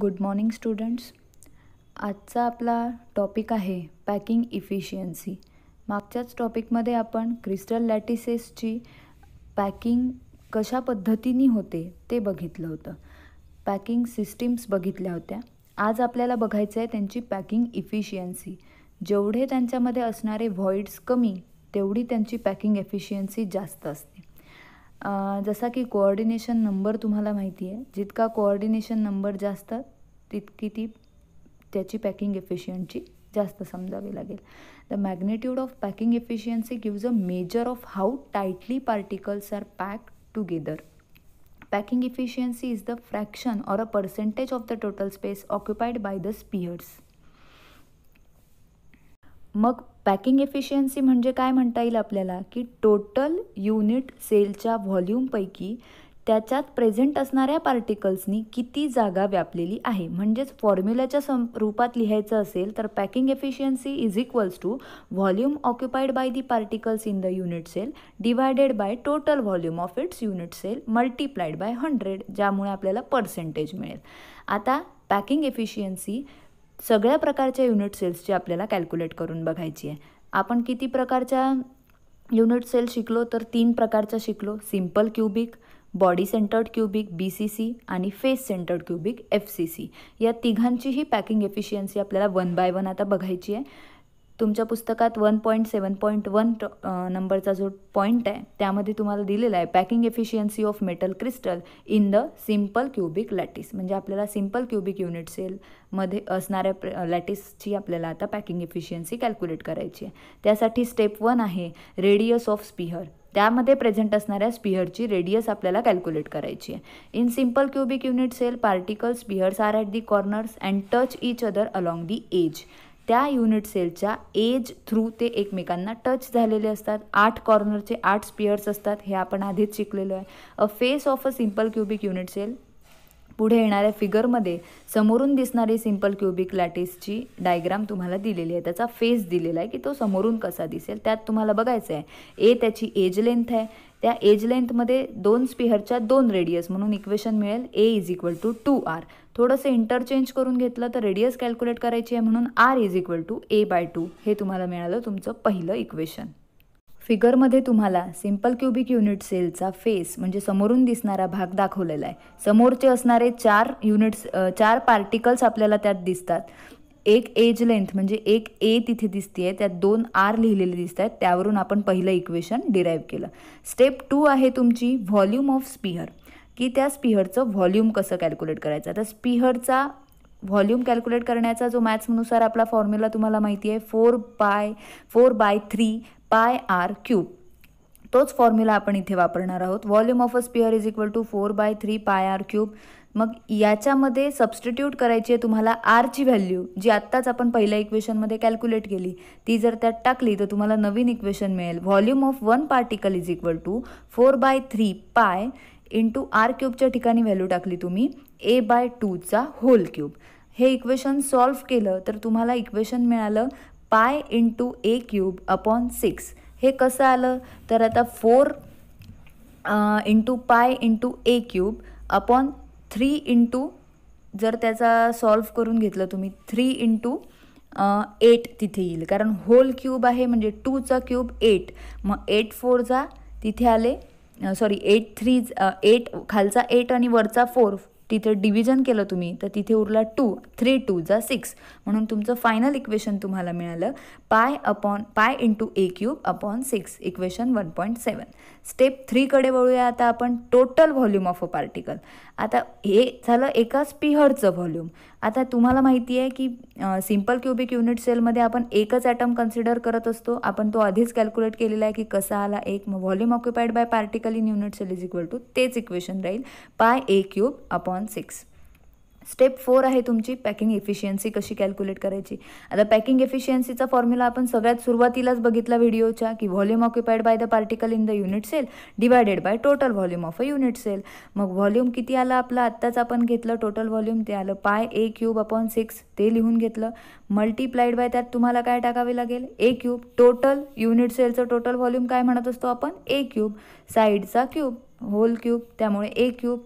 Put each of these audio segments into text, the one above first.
Good morning students आजचा आपला topic आहे पॅकिंग इफिशियन्सी मागच्याच टॉपिकमध्ये आपण क्रिस्टल लॅटिसेसची पॅकिंग कशा पद्धतीने होते ते बघितलं होतं पॅकिंग सिस्टीम्स बघितल्या होत्या आज आपल्याला बघायचं आहे त्यांची पॅकिंग इफिशियन्सी जेवढे त्यांच्यामध्ये असणारे व्हॉइड्स कमी तेवढी त्यांची पॅकिंग एफिशियन्सी जास्त असते जसा की कोऑर्डिनेशन नंबर तुम्हाला माहिती आहे जितका कोऑर्डिनेशन नंबर जास्त तितकी ती त्याची पॅकिंग एफिशियंटची जास्त समजावी लागेल the magnitude of packing efficiency gives a measure of how tightly particles are pack together packing efficiency is the fraction or a percentage of the total space occupied by the spheres मग पॅकिंग एफिशियन्सी म्हणजे काय म्हणता येईल आपल्याला की total unit सेलच्या व्हॉल्यूमपैकी त्याच्यात प्रेझेंट असणाऱ्या पार्टिकल्सनी किती जागा व्यापलेली आहे म्हणजेच फॉर्म्युलाच्या सम रूपात लिहायचं असेल तर packing efficiency is equals to volume occupied by the particles in the unit cell divided by total volume of its unit cell multiplied by hundred ज्यामुळे आपल्याला पर्सेंटेज मिळेल आता पॅकिंग एफिशियन्सी सगळ्या प्रकारच्या युनिट सेल्सची आपल्याला कॅल्क्युलेट करून बघायची आहे आपण किती प्रकारच्या युनिट सेल शिकलो तर तीन प्रकारच्या शिकलो simple cubic body centred cubic B C C आणि face centred cubic F C C या तिघांचीही पॅकिंग एफिशियन्सी आपल्याला वन बाय वन आता बघायची आहे तुमच्या पुस्तकात one point seven point one नंबरचा जो पॉईंट आहे त्यामध्ये तुम्हाला दिलेला आहे packing efficiency of metal crystal in the simple cubic lattice म्हणजे आपल्याला सिम्पल क्युबिक युनिट सेलमध्ये असणाऱ्या लॅटिसची आपल्याला आता पॅकिंग एफिशियन्सी कॅल्क्युलेट करायची आहे त्यासाठी स्टेप वन आहे रेडियस ऑफ स्पीहर त्यामध्ये प्रेझेंट असणाऱ्या स्पिहरची रेडियस आपल्याला कॅल्क्युलेट करायची आहे in simple cubic unit cell particle spheres are at the corners and touch each other along the edge त्या युनिट सेलच्या एज थ्रू ते एकमेकांना टच झालेले असतात आठ कॉर्नरचे आठ स्पियर्स असतात हे आपण आधीच शिकलेलो आहे a face of a simple cubic unit cell पुढे येणाऱ्या फिगरमध्ये समोरून दिसणारी सिंपल क्युबिक लॅटिसची डायग्राम तुम्हाला दिलेली आहे त्याचा फेस दिलेला आहे की तो समोरून कसा दिसेल त्यात तुम्हाला बघायचं आहे ए त्याची एज लेंथ आहे त्या एज लेंथमध्ये दोन स्पिहरच्या दोन रेडियस म्हणून इक्वेशन मिळेल a is equal to two r थोडंसं इंटरचेंज करून घेतलं तर रेडियस कॅल्क्युलेट करायची आहे म्हणून R is equal to a by two हे तुम्हाला मिळालं तुमचं पहिलं इक्वेशन फिगरमध्ये तुम्हाला सिम्पल क्युबिक युनिट सेलचा फेस म्हणजे समोरून दिसणारा भाग दाखवलेला आहे समोरचे असणारे चार युनिट्स चार पार्टिकल्स आपल्याला त्यात दिसतात एक एज लेंथ म्हणजे एक ए तिथे दिसते त्यात दोन आर लिहिलेले दिसत आहेत त्यावरून आपण पहिलं इक्वेशन डिराईव्ह केलं स्टेप टू आहे तुमची व्हॉल्यूम ऑफ स्पियर की त्या स्पीहरचं व्हॉल्यूम कसं कॅल्क्युलेट करायचं तर स्पीहरचा व्हॉल्यूम कॅल्क्युलेट करण्याचा जो मॅथ्सनुसार आपला फॉर्म्युला तुम्हाला माहिती आहे four by four by three pi R cube तोच फॉर्म्युला आपण इथे वापरणार आहोत volume of a sphere is equal to four by three pi R cube मग याच्यामध्ये सबस्टिट्यूट करायची आहे तुम्हाला आरची व्हॅल्यू जी आत्ताच आपण पहिल्या इक्वेशनमध्ये कॅल्क्युलेट केली ती जर त्यात टाकली तर तुम्हाला नवीन इक्वेशन मिळेल volume of one particle is equal to four by three pi into r क्यूबच्या ठिकाणी व्हॅल्यू टाकली तुम्ही ए बाय टूचा होल क्यूब हे इक्वेशन सॉल्व्ह केलं तर तुम्हाला इक्वेशन मिळालं पाय इंटू ए क्यूब अपॉन सिक्स हे कसं आलं तर आता फोर इंटू पाय इंटू ए क्यूब अपॉन थ्री इंटू जर त्याचा सॉल्व्ह करून घेतलं तुम्ही थ्री इंटू एट तिथे येईल कारण होल क्यूब आहे म्हणजे टूचा क्यूब एट मग एट फोरचा तिथे आले सॉरी एट थ्री एट खालचा एट आणि वरचा फोर तिथे डिव्हिजन केलं तुम्ही तर तिथे उरला टू थ्री टू जा सिक्स म्हणून तुमचं फायनल इक्वेशन तुम्हाला मिळालं पाय अपॉन पाय इंटू ए cube upon six equation one point seven step थ्रीकडे वळूया आता आपण total volume of a particle आता हे झालं एका स्पीहरचं व्हॉल्यूम आता तुम्हाला माहिती आहे की सिम्पल क्युबिक युनिट सेलमध्ये आपण एकच ॲटम कन्सिडर करत असतो आपण तो आधीच कॅल्क्युलेट केलेला आहे की कसा आला एक मग volume occupied by particle in unit cell is equal to तेच इक्वेशन राहील पाय ए cube upon six step four आहे तुमची पॅकिंग एफिशियन्सी कशी कॅल्क्युलेट करायची आता पॅकिंग एफिशियन्सीचा फॉर्म्युला आपण सगळ्यात सुरुवातीलाच बघितला व्हिडिओच्या की volume occupied by the particle in the unit cell divided by total volume of a unit cell मग व्हॉल्यूम किती आलं आपलं आत्ताच आपण घेतलं टोटल व्हॉल्यूम ते आलं पाय ए क्यूब अपॉन सिक्स ते लिहून घेतलं मल्टिप्लाइड बाय त्यात तुम्हाला काय टाकावे लागेल ए क्यूब टोटल युनिट सेलचं टोटल व्हॉल्यूम काय म्हणत असतो आपण ए क्यूब साईडचा क्यूब होल क्यूब त्यामुळे a cube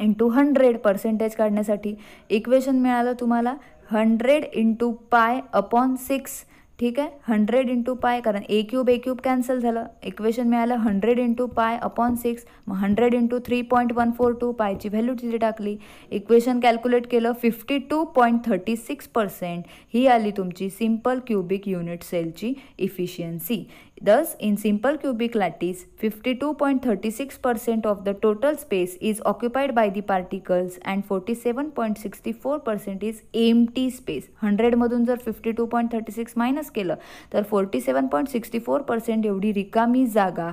into hundred percentage काढण्यासाठी इक्वेशन मिळालं तुम्हाला hundred into pi upon six ठीक आहे हंड्रेड इंटू पाय कारण a cube A cube cancel झालं इक्वेशन मिळालं hundred into pi upon six मग hundred into three point one four two पायची व्हॅल्यू तिथे टाकली इक्वेशन कॅल्क्युलेट केलं fifty two point thirty six percent ही आली तुमची सिम्पल क्युबिक युनिट सेलची efficiency Thus, in simple cubic lattice, 52.36% of the total space is occupied by the particles and 47.64% is empty space. 100 मधून जर 52.36 minus केलं तर 47.64% एवढी रिकामी जागा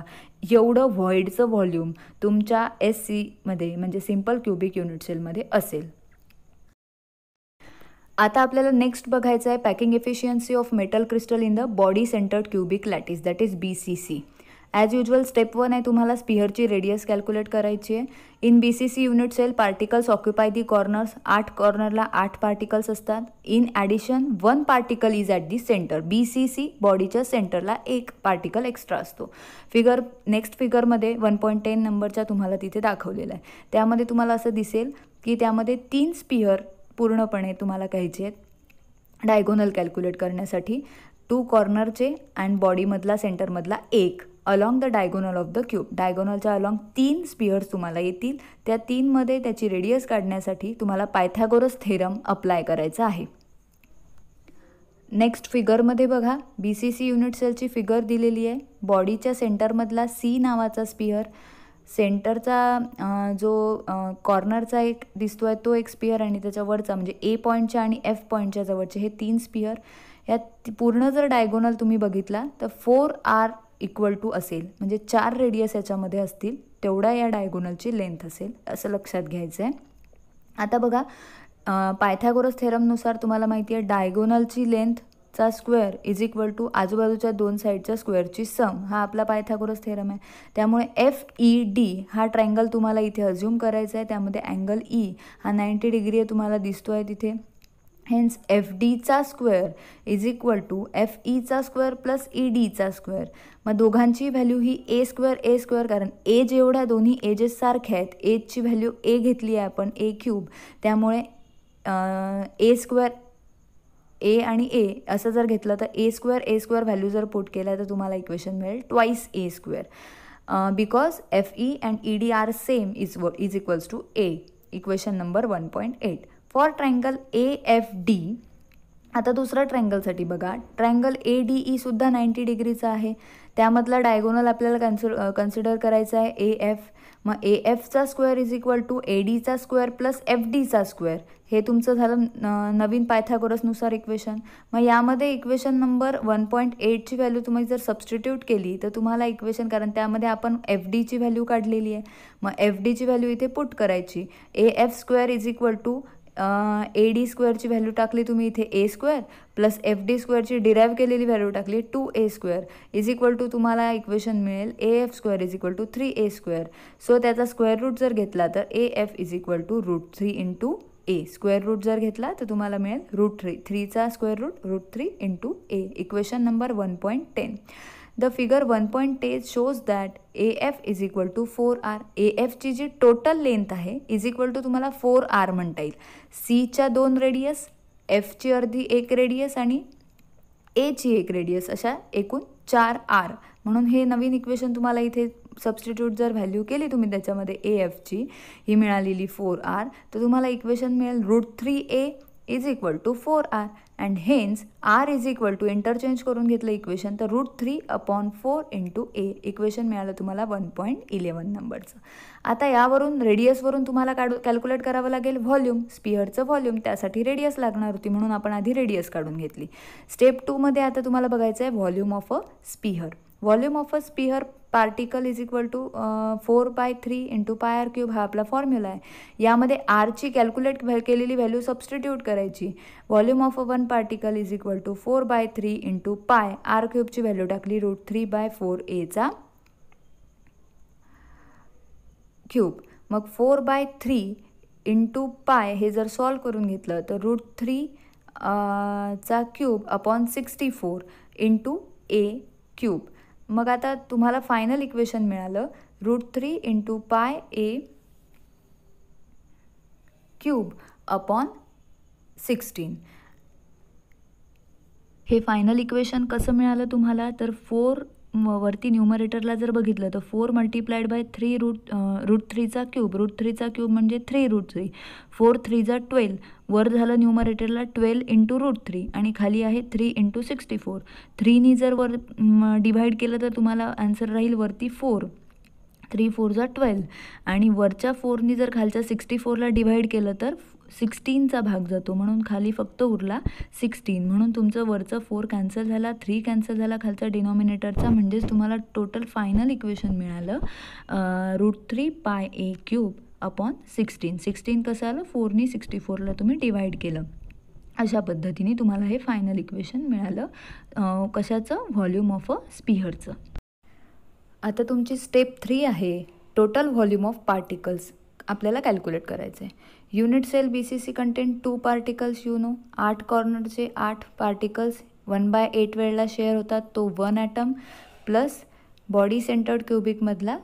एवढं व्हॉइडचं व्हॉल्यूम तुमच्या एस सीमध्ये म्हणजे सिंपल क्युबिक युनिट सेलमध्ये असेल आता आपल्याला नेक्स्ट बघायचं आहे packing efficiency of metal crystal in the body centred cubic lattice that is B C C as usual step one आहे तुम्हाला स्पिअरची रेडियस कॅल्क्युलेट करायची आहे in B C C unit cell particles occupy the corners आठ कॉर्नरला आठ particles असतात in addition one particle is at the centre B C C बॉडीच्या सेंटरला एक पार्टिकल एक्स्ट्रा असतो फिगर नेक्स्ट फिगरमध्ये वन पॉईंट टेन नंबरच्या तुम्हाला तिथे दाखवलेला आहे त्यामध्ये तुम्हाला असं दिसेल की त्यामध्ये तीन स्पिअर पूर्णपणे तुम्हाला घ्यायचे आहेत डायगोनल कॅल्क्युलेट करण्यासाठी टू कॉर्नरचे अँड बॉडीमधला सेंटरमधला एक along the diagonal of the cube डायगोनलच्या अलॉंग तीन स्पियर्स तुम्हाला येतील त्या तीनमध्ये त्याची रेडियस काढण्यासाठी तुम्हाला पायथॅगोरस थेरम अप्लाय करायचा आहे नेक्स्ट फिगरमध्ये बघा बी सी सी युनिट सेलची फिगर दिलेली आहे बॉडीच्या सेंटरमधला सी नावाचा स्पियर सेंटरचा जो कॉर्नरचा एक दिसतो आहे तो एक स्पिअर आणि त्याच्यावरचा म्हणजे ए पॉईंटच्या आणि एफ पॉईंटच्या जवळचे हे तीन स्पिअर यात पूर्ण जर डायगोनल तुम्ही बघितला तर फोर आर इक्वल टू असेल म्हणजे चार रेडियस याच्यामध्ये असतील तेवढा या डायगोनलची लेंथ असेल असं लक्षात घ्यायचं आहे आता बघा पायथॅगोरस थेरमनुसार तुम्हाला माहिती आहे डायगोनलची लेंथ चा स्क्वेअर इज इक्वल टू आजूबाजूच्या दोन साईडच्या स्क्वेअरची सम हा आपला पायथागोरस थेरम आहे त्यामुळे एफ ई डी हा ट्रँगल तुम्हाला इथे अज्युम करायचा आहे त्यामध्ये अँगल ई e हा नाईंटी डिग्री आहे तुम्हाला दिसतो आहे तिथे हेन्स एफ डीचा square is equal to F ईचा e square plus E e डीचा स्क्वेअर मग दोघांची व्हॅल्यू ही ए स्क्वेअर ए स्क्वेअर कारण ए जेवढ्या दोन्ही एजेस सारख्या आहेत एजची व्हॅल्यू ए घेतली आहे आपण ए क्यूब त्यामुळे ए स्क्वेअर ए आणि ए असं जर घेतलं तर A square A square value जर पोट केला तर तुम्हाला इक्वेशन मिळेल twice A square because F E and E D are same is व is equals to A equation number one point eight for triangle A F D आता दुसरं ट्रँगलसाठी बघा ट्रँगल ए डी ई सुद्धा ninety डिग्रीचा आहे त्यामधला diagonal आपल्याला कन्सि कन्सिडर करायचा आहे ए एफ मग ए एफचा square is equal to A डीचा स्क्वेअर प्लस एफ डीचा स्क्वेअर हे तुमचं झालं नवीन पायथागोरसनुसार इक्वेशन मग यामध्ये इक्वेशन नंबर वन पॉईंट एटची व्हॅल्यू तुम्ही जर सबस्टिट्यूट केली तर तुम्हाला इक्वेशन कारण त्यामध्ये आपण एफ डीची व्हॅल्यू काढलेली आहे मग एफ डीची व्हॅल्यू इथे पुट करायची A F square is equal to A D स्क्वेअरची व्हॅल्यू टाकली तुम्ही इथे A square plus F D स्क्वेअरची डिराईव्ह केलेली व्हॅल्यू टाकली two A square is equal to तुम्हाला इक्वेशन मिळेल A F square is equal to three A square so त्याचा स्क्वेअर रूट जर घेतला तर A F is equal to root three into A square root जर घेतला तर तुम्हाला मिळेल रूट थ्री थ्रीचा square root root three two A equation number one point ten the figure one point टेज shows that A F is equal to four R A एफची जी total length आहे इज इक्वल टू तुम्हाला four R म्हणता येईल सीच्या दोन radius एफची अर्धी एक रेडियस आणि एची एक रेडियस अशा एकूण चार आर म्हणून हे नवीन इक्वेशन तुम्हाला इथे सबस्टिट्यूट जर व्हॅल्यू केली तुम्ही त्याच्यामध्ये ए एफची ही मिळालेली फोर आर तर तुम्हाला इक्वेशन मिळेल root three A is equal to four R and hence R is equal to interchange करून घेतलं इक्वेशन तर root three upon four into A equation मिळालं तुम्हाला वन पॉईंट इलेवन नंबरचं आता यावरून रेडियसवरून तुम्हाला काढू कॅल्क्युलेट करावं लागेल व्हॉल्यूम स्पीअरचं व्हॉल्यूम त्यासाठी रेडियस लागणार होती म्हणून आपण आधी रेडियस काढून घेतली स्टेप टूमध्ये आता तुम्हाला बघायचं आहे volume of a sphere volume of a sphere particle is equal to four by three into pi R cube हा आपला फॉर्म्युला आहे यामध्ये आरची कॅल्क्युलेट केलेली व्हॅल्यू सबस्टिट्यूट करायची volume of a one particle is equal to four by three into pi R क्यूबची value टाकली root three by four एचा क्यूब मग four by three into pi हे जर सॉल्व करून घेतलं तर रूट थ्री चा cube upon sixty four into ए क्यूब मग आता तुम्हाला फायनल इक्वेशन मिळालं रूट थ्री इंटू पाय ए क्यूब अपॉन सिक्स्टीन हे फायनल इक्वेशन कसं मिळालं तुम्हाला तर फोर वरती न्यूमरेटरला जर बघितलं तर four multiplied by three root root थ्रीचा क्यूब रूट थ्रीचा क्यूब म्हणजे थ्री रूट थ्री फोर थ्रीचा ट्वेल्व वर झालं न्यूमरेटरला ट्वेल्व इंटू रूट थ्री आणि खाली आहे थ्री इंटू सिक्स्टी फोर थ्रीनी जर वर डिव्हाइड केलं तर तुम्हाला आन्सर राहील वरती फोर थ्री फोरचा ट्वेल्व आणि वरच्या फोरनी जर खालच्या सिक्स्टी फोरला डिव्हाइड केलं तर सिक्स्टीनचा भाग जातो म्हणून खाली फक्त उरला सिक्स्टीन म्हणून तुमचं वरचं फोर कॅन्सल झाला थ्री कॅन्सल झाला खालचा डिनॉमिनेटरचा म्हणजेच तुम्हाला टोटल फायनल इक्वेशन मिळालं रूट थ्री पाय ए क्यूब अपॉन सिक्स्टीन सिक्स्टीन कसं आलं फोरनी सिक्स्टी फोरला तुम्ही डिवाइड केलं अशा पद्धतीने तुम्हाला हे फायनल इक्वेशन मिळालं कशाचं व्हॉल्यूम ऑफ अ स्पिहरचं आता तुमची स्टेप थ्री आहे टोटल व्हॉल्यूम ऑफ पार्टिकल्स आपल्याला कॅल्क्युलेट करायचं आहे unit cell B C C contain two particles you know आठ कॉर्नरचे आठ पार्टिकल्स वन बाय एट वेळेला शेअर होतात तो one atom plus body centred क्युबिकमधला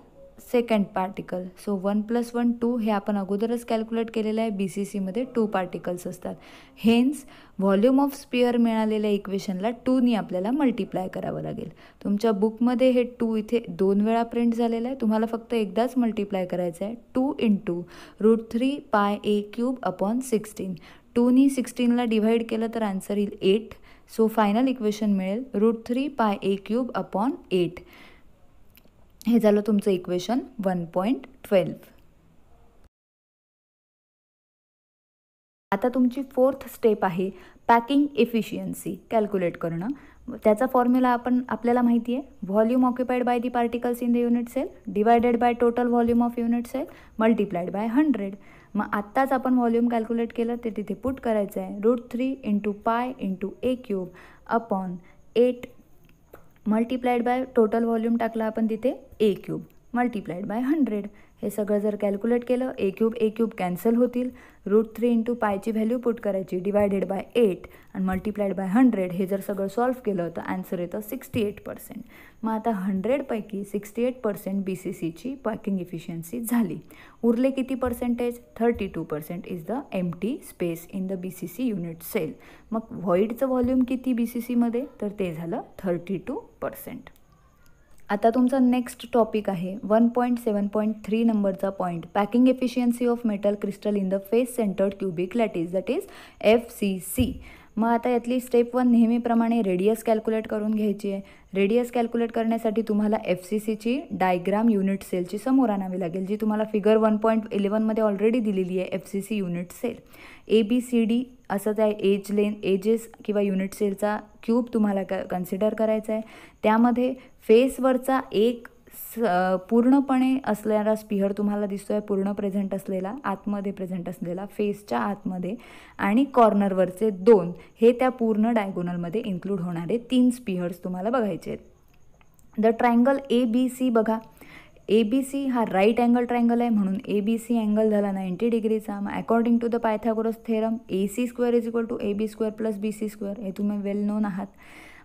second particle so one plus one two हे आपण अगोदरच कॅल्क्युलेट केलेलं आहे बी सी सीमध्ये टू पार्टिकल्स असतात हेन्स व्हॉल्यूम ऑफ स्पिअर मिळालेल्या इक्वेशनला टूनी आपल्याला मल्टिप्लाय करावं लागेल तुमच्या बुकमध्ये हे टू इथे दोन वेळा प्रिंट झालेलं आहे तुम्हाला फक्त एकदाच मल्टिप्लाय करायचं आहे two in two root three pi A cube upon sixteen टूनी सिक्स्टीनला डिव्हाइड केलं तर आन्सर येईल एट सो फायनल इक्वेशन मिळेल रूट थ्री पाय ए क्यूब अपॉन एट हे झालं तुमचं इक्वेशन वन पॉईंट ट्वेल्व आता तुमची फोर्थ स्टेप आहे पॅकिंग एफिशियन्सी कॅल्क्युलेट करणं त्याचा फॉर्म्युला आपण आपल्याला माहिती आहे volume occupied by the particles in the unit cell divided by total volume of unit cell multiplied by hundred मग आत्ताच आपण व्हॉल्यूम कॅल्क्युलेट केलं ते तिथे पुट करायचं आहे root three into pi into A cube upon eight multiplied by total volume टाकला आपण तिथे A cube multiplied by hundred हे सगळं जर कॅल्क्युलेट केलं A cube A cube cancel होतील रूट थ्री इंटू पायची व्हॅल्यू पुट करायची डिवायडेड बाय एट आणि मल्टिप्लाइड बाय हंड्रेड हे जर सगळं सॉल्व्ह केलं तर आन्सर येतं सिक्स्टी एट पर्सेंट मग आता हंड्रेडपैकी sixty eight percent B C सीची पॅकिंग इफिशियन्सी झाली उरले किती percentage thirty two percent is the empty space in the B C C unit cell मग व्हॉईटचं व्हॉल्यूम किती बी सी सीमध्ये तर ते झालं थर्टी टू पर्सेंट आता तुमचा नेक्स्ट टॉपिक आहे one point seven point three नंबरचा point packing efficiency of metal crystal in the face centred cubic lattice that is F C C मग आता यातली स्टेप वन नेहमीप्रमाणे रेडियस कॅल्क्युलेट करून घ्यायची आहे रेडियस कॅल्क्युलेट करण्यासाठी तुम्हाला एफ सी सीची डायग्राम युनिट सेलची समोर आणावी लागेल जी तुम्हाला फिगर वन पॉईंट इलेवनमध्ये ऑलरेडी दिलेली आहे F C C unit cell A B C D असं त्या एज लेन एजेस किंवा युनिट सेलचा क्यूब तुम्हाला क कन्सिडर करायचा आहे त्यामध्ये फेसवरचा एक पूर्णपणे असलेला स्पिहर तुम्हाला दिसतो आहे पूर्ण प्रेझेंट असलेला आतमध्ये प्रेझेंट असलेला फेसच्या आतमध्ये आणि कॉर्नरवरचे दोन हे त्या पूर्ण डायगोनलमध्ये इन्क्लूड होणारे तीन स्पिहर्स तुम्हाला बघायचे आहेत the triangle A B C बघा ए बी सी हा राईट अँगल ट्रायंगल आहे म्हणून ए बी सी अँगल झाला नाईंटी डिग्रीचा मग according to the Pythagoras theorem A C square is equal to A B square plus B C square हे तुम्ही वेल non आहात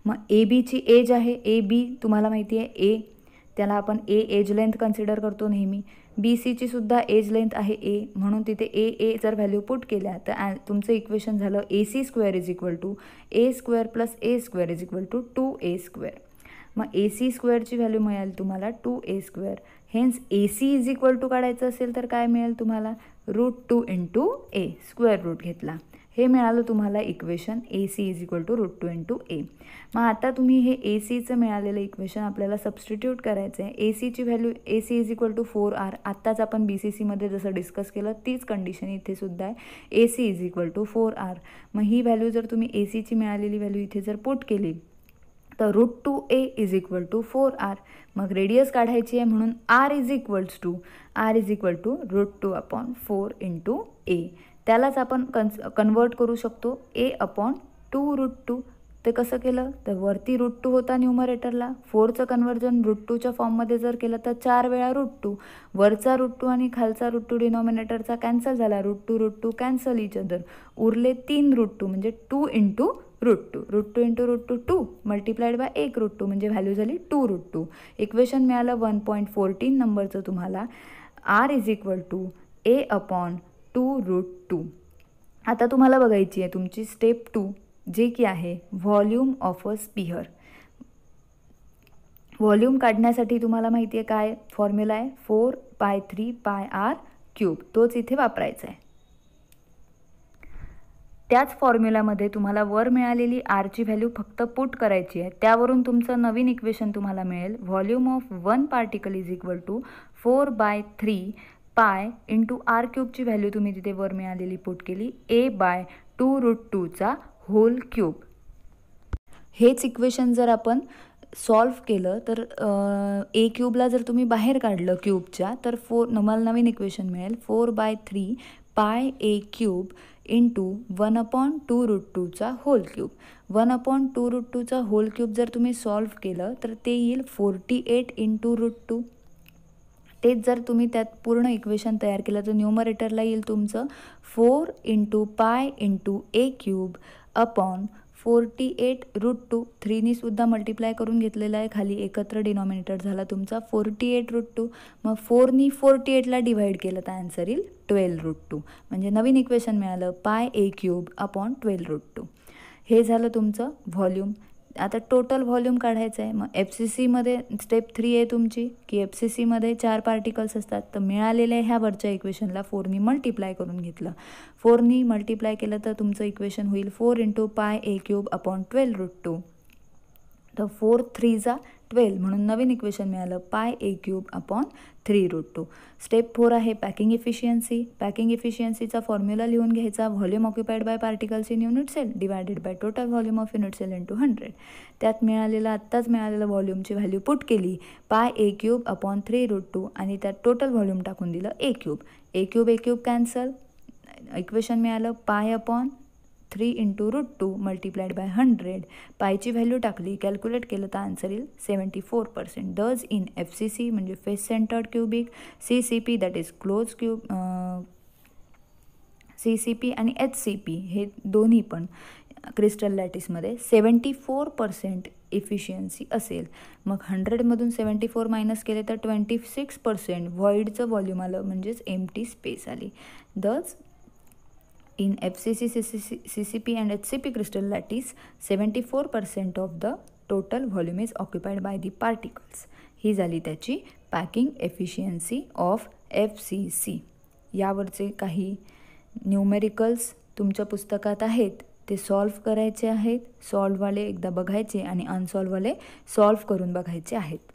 मग ए बीची एज आहे ए बी तुम्हाला माहिती आहे ए त्याला आपण ए एज लेंथ कन्सिडर करतो नेहमी बी सीची सुद्धा एज लेंथ आहे ए म्हणून तिथे ए ए जर व्हॅल्यू पुट केल्या तर तुमचं इक्वेशन झालं A C square is equal to A square plus A square is equal to two A square मग ए सी स्क्वेअरची व्हॅल्यू मिळेल तुम्हाला two A square hence A C is equal to काढायचं असेल तर काय मिळेल तुम्हाला root two two A square root घेतला हे मिळालं तुम्हाला equation A C is equal to root two in two A मग आता तुम्ही हे ए सीचं मिळालेलं इक्वेशन आपल्याला सबस्टिट्यूट करायचं आहे ए सीची value A C is equal to four R आत्ताच आपण बी सी सीमध्ये जसं डिस्कस केलं तीच कंडिशन इथे सुद्धा आहे A C is equal to four R मग ही व्हॅल्यू जर तुम्ही ए सीची मिळालेली व्हॅल्यू इथे जर पुट केली तर root two A is equal to four R मग रेडियस काढायची आहे म्हणून R is equals to R is equal to root two upon four in two A त्यालाच आपण कन्स कन्वर्ट करू शकतो A upon two root two ते कसं केलं तर वरती रूट टू होता न्यूमरेटरला फोरचं कन्वर्जन रूट टूच्या फॉर्ममध्ये जर केलं तर चार वेळा रूट टू वरचा रूट टू आणि खालचा रूट टू डिनॉमिनेटरचा कॅन्सल झाला root two root two cancel each other उरले तीन रूट टू म्हणजे two into root two root two into root two two multiplied by एक रूट टू म्हणजे व्हॅल्यू झाली टू रूट टू इक्वेशन मिळालं one point fourteen नंबरचं तुम्हाला R is equal to A upon two root two आता तुम्हाला बघायची आहे तुमची स्टेप टू जे की आहे volume of a sphere volume काढण्यासाठी तुम्हाला माहिती आहे काय फॉर्म्युला आहे four pi three pi R cube तोच इथे वापरायचा आहे त्याच फॉर्म्युलामध्ये तुम्हाला वर मिळालेली आरची व्हॅल्यू फक्त पुट करायची आहे त्यावरून तुमचं नवीन इक्वेशन तुम्हाला मिळेल volume of one particle is equal to four by three pi into R क्यूबची व्हॅल्यू तुम्ही तिथे वर मिळालेली पुट केली ए बाय टू रूट टूचा होल क्यूब हेच इक्वेशन जर आपण सॉल्व्ह केलं तर ए क्यूबला जर तुम्ही बाहेर काढलं क्यूबच्या तर फोर नमाल नवीन इक्वेशन मिळेल four by three pi A cube into one upon two root टूचा whole cube one upon two root टूचा होल क्यूब जर तुम्ही सॉल्व्ह केलं तर ते येईल forty eight into root two तेच जर तुम्ही त्यात पूर्ण इक्वेशन तयार केलं तर न्यूमरेटरला येईल तुमचं फोर इंटू पाय इंटू ए cube upon forty eight root two थ्रीनीसुद्धा मल्टिप्लाय करून घेतलेला आहे खाली एकत्र डिनॉमिनेटर झाला तुमचा फोर्टी एट रूट टू मग फोरनी फोर्टी एटला डिव्हाइड केलं तर आन्सर येईल ट्वेल्व रूट टू म्हणजे नवीन इक्वेशन मिळालं पाय ए cube upon twelve root two हे झालं तुमचं व्हॉल्यूम आता टोटल व्हॉल्यूम काढायचं आहे मग एफ सी सीमध्ये स्टेप थ्री आहे तुमची की एफ सी सीमध्ये चार पार्टिकल्स असतात तर मिळालेल्या ह्या वरच्या इक्वेशनला फोरनी मल्टिप्लाय करून घेतलं फोरनी मल्टिप्लाय केलं तर तुमचं इक्वेशन होईल फोर इंटू पाय ए cube upon twelve root two तर फोर थ्रीचा ट्वेल्व म्हणून नवीन इक्वेशन मिळालं पाय ए cube upon three root two step four आहे पॅकिंग इफिशियन्सी पॅकिंग इफिशियन्सीचा फॉर्म्युला लिहून घ्यायचा volume occupied by particles in unit cell divided by total volume of unit cell in two hundred त्यात मिळालेला आत्ताच मिळालेलं व्हॉल्यूमची व्हॅल्यू पुट केली पाय ए cube upon three root two आणि त्यात टोटल व्हॉल्यूम टाकून दिलं a cube A cube A cube cancel equation मिळालं pi upon three into root two multiplied by hundred पायची व्हॅल्यू टाकली कॅल्क्युलेट केलं तर आन्सर येईल seventy four percent does in F C C म्हणजे face centred cubic C C P that is close cube C C P आणि H C P हे दोन्ही पण क्रिस्टल लॅटिसमध्ये सेवन्टी फोर पर्सेंट इफिशियन्सी असेल मग हंड्रेडमधून सेवन्टी फोर मायनस केले तर ट्वेंटी सिक्स पर्सेंट व्हॉइडचं व्हॉल्यूम आलं म्हणजेच एम टी स्पेस आली दच in FCC, CCC, CCP and HCP crystal that is 74% of the total volume is occupied by the particles. ही झाली त्याची packing efficiency of F C C यावरचे काही numericals तुमच्या पुस्तकात आहेत ते सॉल्व्ह करायचे आहेत सॉल्व्हवाले एकदा बघायचे आणि अनसॉल्व्हवाले सॉल्व्ह करून बघायचे आहेत